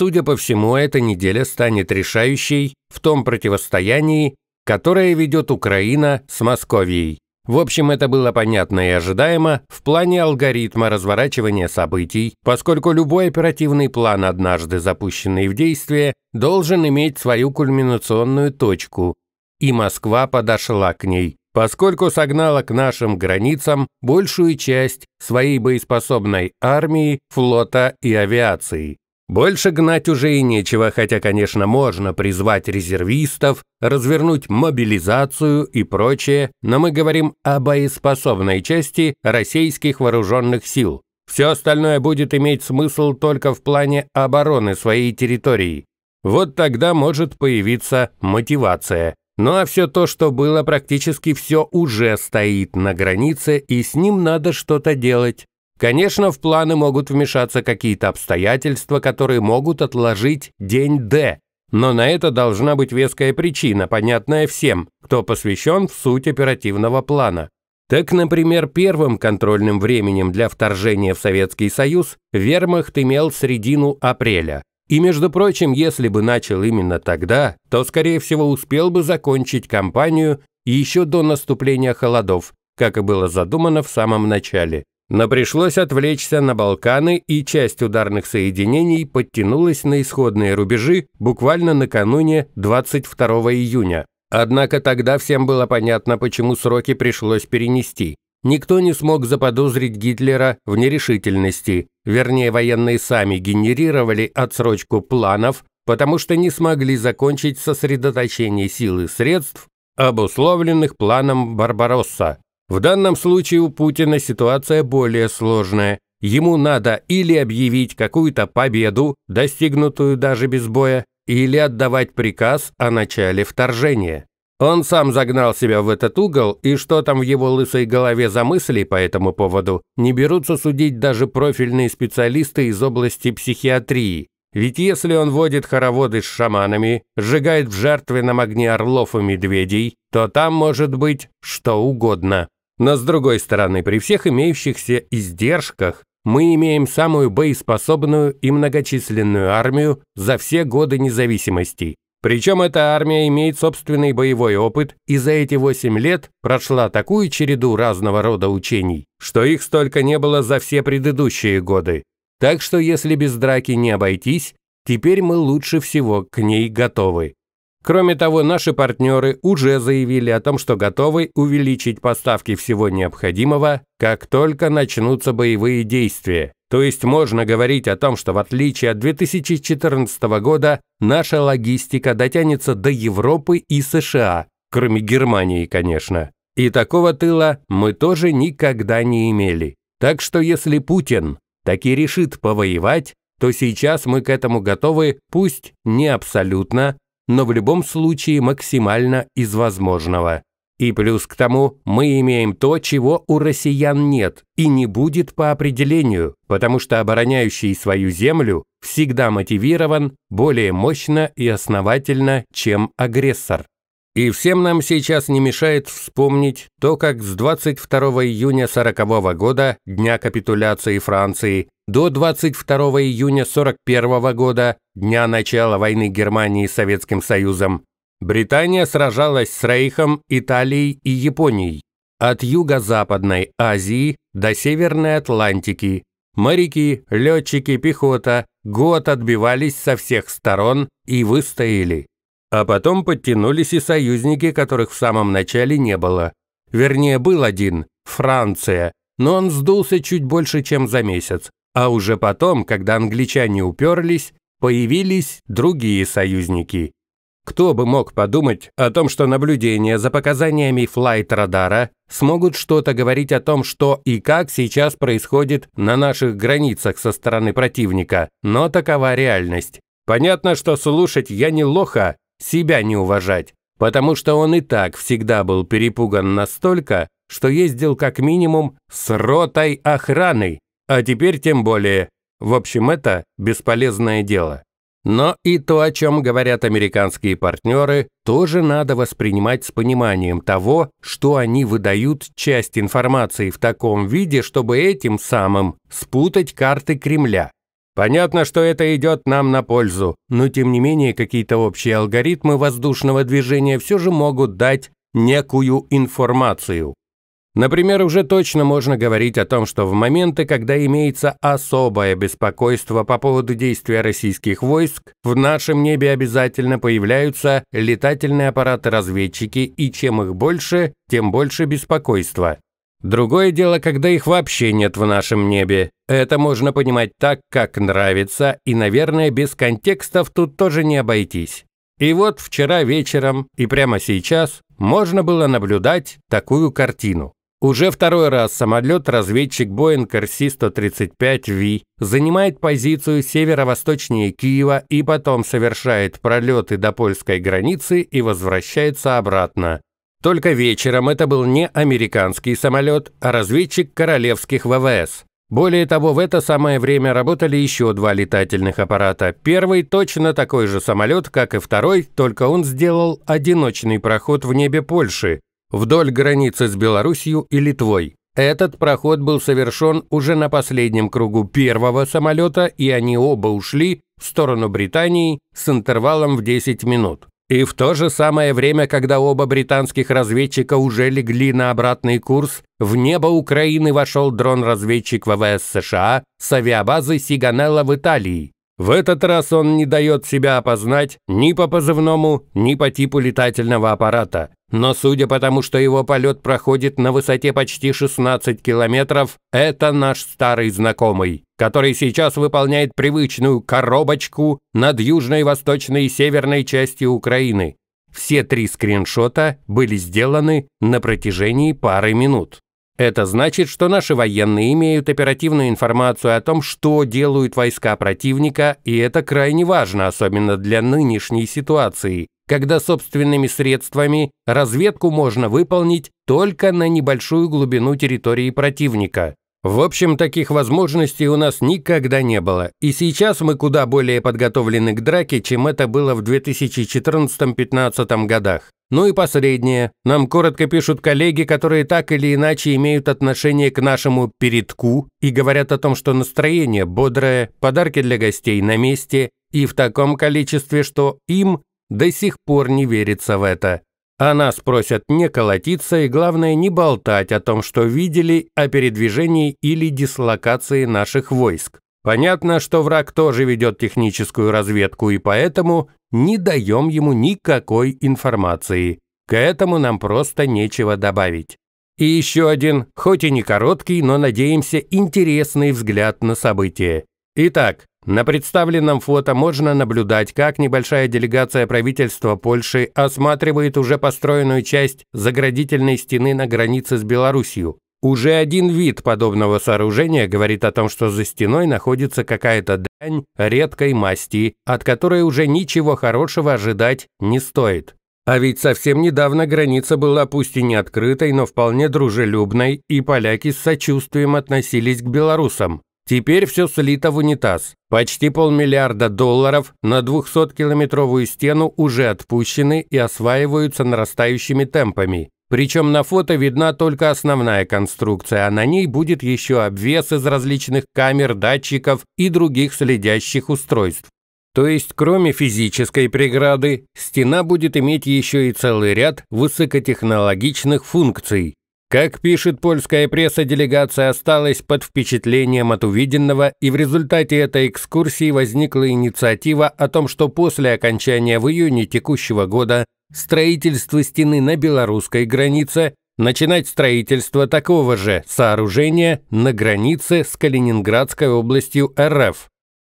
Судя по всему, эта неделя станет решающей в том противостоянии, которое ведет Украина с Московией. В общем, это было понятно и ожидаемо в плане алгоритма разворачивания событий, поскольку любой оперативный план, однажды запущенный в действие, должен иметь свою кульминационную точку. И Москва подошла к ней, поскольку согнала к нашим границам большую часть своей боеспособной армии, флота и авиации. Больше гнать уже и нечего, хотя, конечно, можно призвать резервистов, развернуть мобилизацию и прочее, но мы говорим о боеспособной части российских вооруженных сил. Все остальное будет иметь смысл только в плане обороны своей территории. Вот тогда может появиться мотивация. Ну а все то, что было, практически все уже стоит на границе, и с ним надо что-то делать. Конечно, в планы могут вмешаться какие-то обстоятельства, которые могут отложить день Д, но на это должна быть веская причина, понятная всем, кто посвящен в суть оперативного плана. Так, например, первым контрольным временем для вторжения в Советский Союз вермахт имел середину апреля. И, между прочим, если бы начал именно тогда, то, скорее всего, успел бы закончить кампанию еще до наступления холодов, как и было задумано в самом начале но пришлось отвлечься на Балканы, и часть ударных соединений подтянулась на исходные рубежи буквально накануне 22 июня. Однако тогда всем было понятно, почему сроки пришлось перенести. Никто не смог заподозрить Гитлера в нерешительности, вернее, военные сами генерировали отсрочку планов, потому что не смогли закончить сосредоточение сил и средств, обусловленных планом Барбаросса. В данном случае у Путина ситуация более сложная. Ему надо или объявить какую-то победу, достигнутую даже без боя, или отдавать приказ о начале вторжения. Он сам загнал себя в этот угол, и что там в его лысой голове за мысли по этому поводу, не берутся судить даже профильные специалисты из области психиатрии. Ведь если он водит хороводы с шаманами, сжигает в жертвенном огне орлов и медведей, то там может быть что угодно. Но с другой стороны, при всех имеющихся издержках мы имеем самую боеспособную и многочисленную армию за все годы независимости. Причем эта армия имеет собственный боевой опыт и за эти 8 лет прошла такую череду разного рода учений, что их столько не было за все предыдущие годы. Так что если без драки не обойтись, теперь мы лучше всего к ней готовы. Кроме того, наши партнеры уже заявили о том, что готовы увеличить поставки всего необходимого, как только начнутся боевые действия. То есть можно говорить о том, что в отличие от 2014 года наша логистика дотянется до Европы и США, кроме Германии, конечно. И такого тыла мы тоже никогда не имели. Так что если Путин таки решит повоевать, то сейчас мы к этому готовы, пусть не абсолютно, но в любом случае максимально из возможного. И плюс к тому, мы имеем то, чего у россиян нет и не будет по определению, потому что обороняющий свою землю всегда мотивирован более мощно и основательно, чем агрессор. И всем нам сейчас не мешает вспомнить то, как с 22 июня 40 года, дня капитуляции Франции, до 22 июня 41 года, дня начала войны Германии с Советским Союзом, Британия сражалась с Рейхом, Италией и Японией. От Юго-Западной Азии до Северной Атлантики моряки, летчики, пехота год отбивались со всех сторон и выстояли. А потом подтянулись и союзники, которых в самом начале не было. Вернее, был один – Франция, но он сдулся чуть больше, чем за месяц. А уже потом, когда англичане уперлись, появились другие союзники. Кто бы мог подумать о том, что наблюдения за показаниями флайт-радара смогут что-то говорить о том, что и как сейчас происходит на наших границах со стороны противника, но такова реальность. Понятно, что слушать я не лоха, себя не уважать, потому что он и так всегда был перепуган настолько, что ездил как минимум с ротой охраны, а теперь тем более. В общем, это бесполезное дело. Но и то, о чем говорят американские партнеры, тоже надо воспринимать с пониманием того, что они выдают часть информации в таком виде, чтобы этим самым спутать карты Кремля. Понятно, что это идет нам на пользу, но тем не менее какие-то общие алгоритмы воздушного движения все же могут дать некую информацию. Например, уже точно можно говорить о том, что в моменты, когда имеется особое беспокойство по поводу действия российских войск, в нашем небе обязательно появляются летательные аппараты-разведчики, и чем их больше, тем больше беспокойства. Другое дело, когда их вообще нет в нашем небе. Это можно понимать так, как нравится, и, наверное, без контекстов тут тоже не обойтись. И вот вчера вечером и прямо сейчас можно было наблюдать такую картину. Уже второй раз самолет-разведчик Боинг рс 135 v занимает позицию северо-восточнее Киева и потом совершает пролеты до польской границы и возвращается обратно. Только вечером это был не американский самолет, а разведчик королевских ВВС. Более того, в это самое время работали еще два летательных аппарата. Первый точно такой же самолет, как и второй, только он сделал одиночный проход в небе Польши, вдоль границы с Белоруссией и Литвой. Этот проход был совершен уже на последнем кругу первого самолета, и они оба ушли в сторону Британии с интервалом в 10 минут. И в то же самое время, когда оба британских разведчика уже легли на обратный курс, в небо Украины вошел дрон-разведчик ВВС США с авиабазы Сиганелла в Италии. В этот раз он не дает себя опознать ни по позывному, ни по типу летательного аппарата. Но судя по тому, что его полет проходит на высоте почти 16 километров, это наш старый знакомый, который сейчас выполняет привычную коробочку над южной, восточной и северной частью Украины. Все три скриншота были сделаны на протяжении пары минут. Это значит, что наши военные имеют оперативную информацию о том, что делают войска противника, и это крайне важно, особенно для нынешней ситуации, когда собственными средствами разведку можно выполнить только на небольшую глубину территории противника. В общем, таких возможностей у нас никогда не было, и сейчас мы куда более подготовлены к драке, чем это было в 2014-15 годах. Ну и последнее. Нам коротко пишут коллеги, которые так или иначе имеют отношение к нашему передку и говорят о том, что настроение бодрое, подарки для гостей на месте и в таком количестве, что им до сих пор не верится в это. А нас просят не колотиться и, главное, не болтать о том, что видели о передвижении или дислокации наших войск. Понятно, что враг тоже ведет техническую разведку, и поэтому не даем ему никакой информации. К этому нам просто нечего добавить. И еще один, хоть и не короткий, но, надеемся, интересный взгляд на события. Итак, на представленном фото можно наблюдать, как небольшая делегация правительства Польши осматривает уже построенную часть заградительной стены на границе с Белоруссией. Уже один вид подобного сооружения говорит о том, что за стеной находится какая-то дрянь редкой масти, от которой уже ничего хорошего ожидать не стоит. А ведь совсем недавно граница была пусть и не открытой, но вполне дружелюбной, и поляки с сочувствием относились к белорусам. Теперь все слито в унитаз. Почти полмиллиарда долларов на 200-километровую стену уже отпущены и осваиваются нарастающими темпами. Причем на фото видна только основная конструкция, а на ней будет еще обвес из различных камер, датчиков и других следящих устройств. То есть, кроме физической преграды, стена будет иметь еще и целый ряд высокотехнологичных функций, как пишет польская пресса, делегация осталась под впечатлением от увиденного, и в результате этой экскурсии возникла инициатива о том, что после окончания в июне текущего года строительство стены на белорусской границе начинать строительство такого же сооружения на границе с Калининградской областью РФ.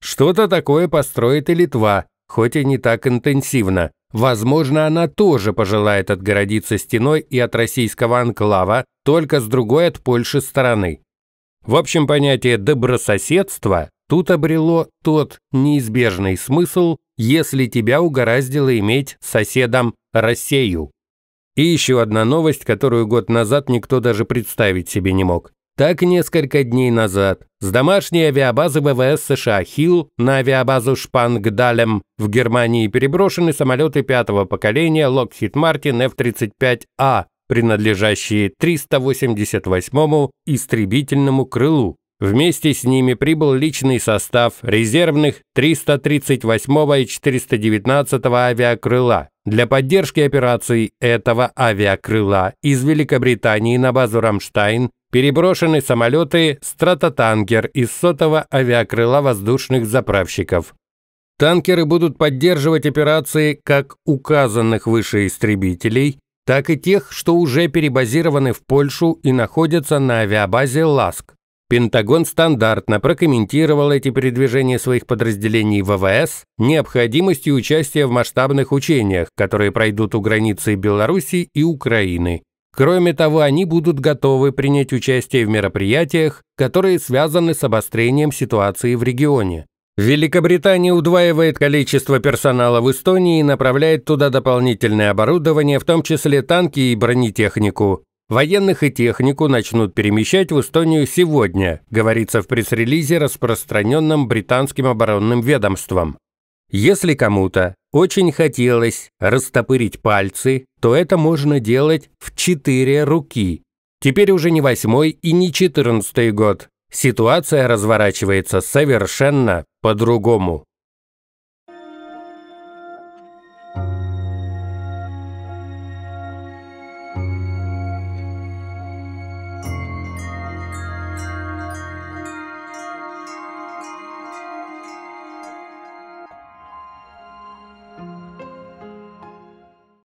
Что-то такое построит и Литва, хоть и не так интенсивно. Возможно, она тоже пожелает отгородиться стеной и от российского анклава, только с другой от Польши стороны. В общем, понятие «добрососедство» тут обрело тот неизбежный смысл, если тебя угораздило иметь соседом Россию. И еще одна новость, которую год назад никто даже представить себе не мог. Так несколько дней назад с домашней авиабазы ВВС США «Хилл» на авиабазу Шпангдалем в Германии переброшены самолеты пятого поколения Lockheed Martin F-35A, принадлежащие 388-му истребительному крылу. Вместе с ними прибыл личный состав резервных 338-го и 419-го авиакрыла для поддержки операций этого авиакрыла из Великобритании на базу «Рамштайн» переброшены самолеты «Стратотанкер» из сотого авиакрыла воздушных заправщиков. Танкеры будут поддерживать операции как указанных выше истребителей, так и тех, что уже перебазированы в Польшу и находятся на авиабазе «Ласк». Пентагон стандартно прокомментировал эти передвижения своих подразделений ВВС необходимостью участия в масштабных учениях, которые пройдут у границы Беларуси и Украины. Кроме того, они будут готовы принять участие в мероприятиях, которые связаны с обострением ситуации в регионе. Великобритания удваивает количество персонала в Эстонии и направляет туда дополнительное оборудование, в том числе танки и бронетехнику. Военных и технику начнут перемещать в Эстонию сегодня, говорится в пресс-релизе, распространенном британским оборонным ведомством. Если кому-то очень хотелось растопырить пальцы, то это можно делать в четыре руки. Теперь уже не восьмой и не четырнадцатый год. Ситуация разворачивается совершенно по-другому.